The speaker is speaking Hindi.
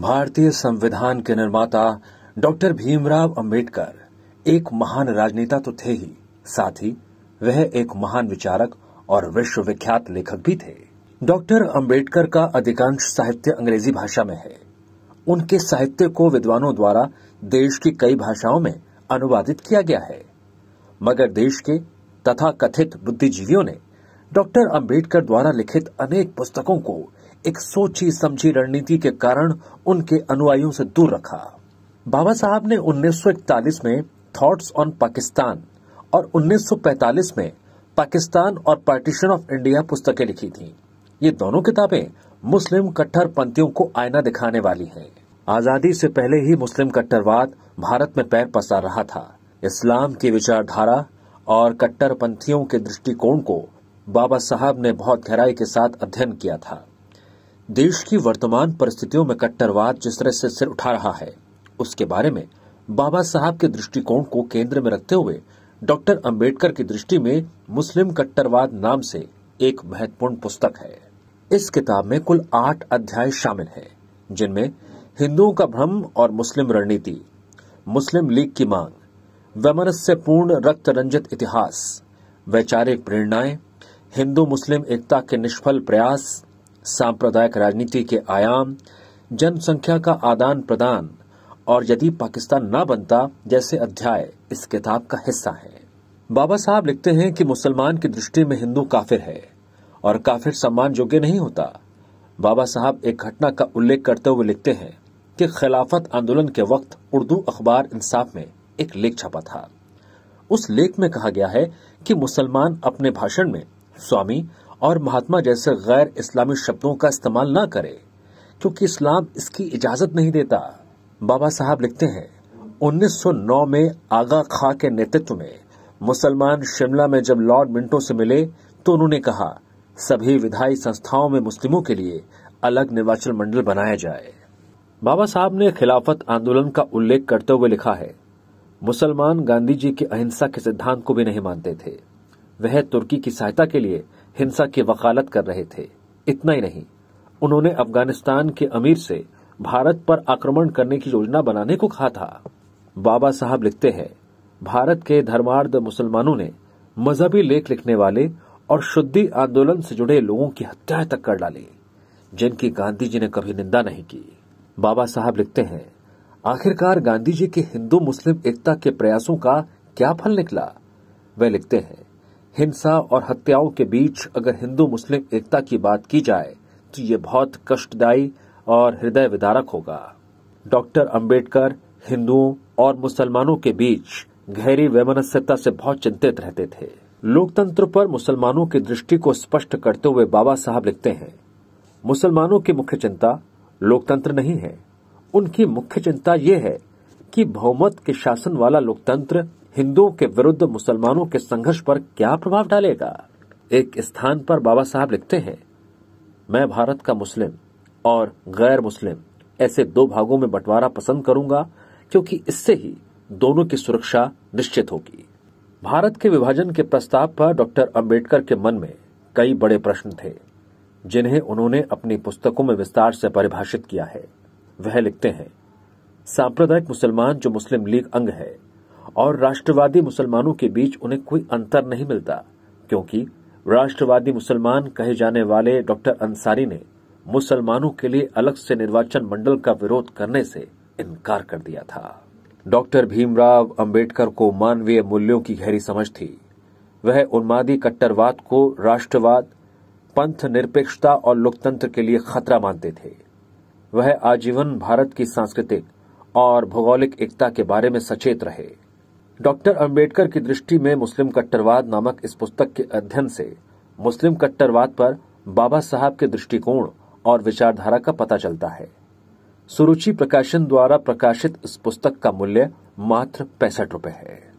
भारतीय संविधान के निर्माता डॉक्टर भीमराव अंबेडकर एक महान राजनेता तो थे ही साथ ही वह एक महान विचारक और विश्वविख्यात लेखक भी थे डॉक्टर अंबेडकर का अधिकांश साहित्य अंग्रेजी भाषा में है उनके साहित्य को विद्वानों द्वारा देश की कई भाषाओं में अनुवादित किया गया है मगर देश के तथा कथित बुद्धिजीवियों ने डॉक्टर अंबेडकर द्वारा लिखित अनेक पुस्तकों को एक सोची समझी रणनीति के कारण उनके अनुयायियों से दूर रखा बाबा साहब ने 1941 में थॉट्स ऑन पाकिस्तान और 1945 में पाकिस्तान और पार्टीशन ऑफ इंडिया पुस्तकें लिखी थी ये दोनों किताबें मुस्लिम कट्टर पंथियों को आईना दिखाने वाली हैं। आजादी से पहले ही मुस्लिम कट्टरवाद भारत में पैर पसार रहा था इस्लाम की विचारधारा और कट्टरपंथियों के दृष्टिकोण को बाबा साहब ने बहुत गहराई के साथ अध्ययन किया था देश की वर्तमान परिस्थितियों में कट्टरवाद जिस तरह से सिर उठा रहा है उसके बारे में बाबा साहब के दृष्टिकोण को केंद्र में रखते हुए डॉक्टर अंबेडकर की दृष्टि में मुस्लिम कट्टरवाद नाम से एक महत्वपूर्ण पुस्तक है इस किताब में कुल आठ अध्याय शामिल हैं, जिनमें हिंदुओं का भ्रम और मुस्लिम रणनीति मुस्लिम लीग की मांग वैमनस्यपूर्ण रक्त रंजित इतिहास वैचारिक प्रेरणाएं हिंदू मुस्लिम एकता के निष्फल प्रयास सांप्रदायिक राजनीति के आयाम जनसंख्या का आदान प्रदान और यदि पाकिस्तान न बनता जैसे अध्याय इस किताब का हिस्सा है बाबा साहब लिखते हैं कि मुसलमान की दृष्टि में हिंदू काफिर है और काफिर सम्मान योग्य नहीं होता बाबा साहब एक घटना का उल्लेख करते हुए लिखते हैं कि खिलाफत आंदोलन के वक्त उर्दू अखबार इंसाफ में एक लेख छपा था उस लेख में कहा गया है कि मुसलमान अपने भाषण में स्वामी और महात्मा जैसे गैर इस्लामी शब्दों का इस्तेमाल न करें क्योंकि इस्लाम इसकी इजाजत नहीं देता बाबा साहब लिखते हैं 1909 में आगा खां के नेतृत्व में मुसलमान शिमला में जब लॉर्ड मिंटो से मिले तो उन्होंने कहा सभी विधायी संस्थाओं में मुस्लिमों के लिए अलग निर्वाचन मंडल बनाया जाए बाबा साहब ने खिलाफत आंदोलन का उल्लेख करते हुए लिखा है मुसलमान गांधी जी के अहिंसा के सिद्धांत को भी नहीं मानते थे वह तुर्की की सहायता के लिए हिंसा की वकालत कर रहे थे इतना ही नहीं उन्होंने अफगानिस्तान के अमीर से भारत पर आक्रमण करने की योजना बनाने को कहा था बाबा साहब लिखते हैं भारत के धर्मार्ध मुसलमानों ने मजहबी लेख लिखने वाले और शुद्धि आंदोलन से जुड़े लोगों की हत्याएं तक कर डाली जिनकी गांधी जी ने कभी निंदा नहीं की बाबा साहब लिखते हैं आखिरकार गांधी जी के हिंदू मुस्लिम एकता के प्रयासों का क्या फल निकला वे लिखते हैं हिंसा और हत्याओं के बीच अगर हिंदू मुस्लिम एकता की बात की जाए तो ये बहुत कष्टदायी और हृदय विदारक होगा डॉक्टर अंबेडकर हिंदुओं और मुसलमानों के बीच गहरी वैमनस्यता से बहुत चिंतित रहते थे लोकतंत्र पर मुसलमानों की दृष्टि को स्पष्ट करते हुए बाबा साहब लिखते हैं मुसलमानों की मुख्य चिंता लोकतंत्र नहीं है उनकी मुख्य चिंता ये है कि बहुमत के शासन वाला लोकतंत्र हिंदुओं के विरुद्ध मुसलमानों के संघर्ष पर क्या प्रभाव डालेगा एक स्थान पर बाबा साहब लिखते हैं मैं भारत का मुस्लिम और गैर मुस्लिम ऐसे दो भागों में बंटवारा पसंद करूंगा क्योंकि इससे ही दोनों की सुरक्षा निश्चित होगी भारत के विभाजन के प्रस्ताव पर डॉक्टर अंबेडकर के मन में कई बड़े प्रश्न थे जिन्हें उन्होंने अपनी पुस्तकों में विस्तार से परिभाषित किया है वह लिखते हैं सांप्रदायिक मुसलमान जो मुस्लिम लीग अंग है और राष्ट्रवादी मुसलमानों के बीच उन्हें कोई अंतर नहीं मिलता क्योंकि राष्ट्रवादी मुसलमान कहे जाने वाले डॉक्टर अंसारी ने मुसलमानों के लिए अलग से निर्वाचन मंडल का विरोध करने से इनकार कर दिया था डॉक्टर भीमराव अंबेडकर को मानवीय मूल्यों की गहरी समझ थी वह उन्मादी कट्टरवाद को राष्ट्रवाद पंथ निरपेक्षता और लोकतंत्र के लिए खतरा मानते थे वह आजीवन भारत की सांस्कृतिक और भौगोलिक एकता के बारे में सचेत रहे डॉक्टर अंबेडकर की दृष्टि में मुस्लिम कट्टरवाद नामक इस पुस्तक के अध्ययन से मुस्लिम कट्टरवाद पर बाबा साहब के दृष्टिकोण और विचारधारा का पता चलता है सुरुचि प्रकाशन द्वारा प्रकाशित इस पुस्तक का मूल्य मात्र पैंसठ रूपये है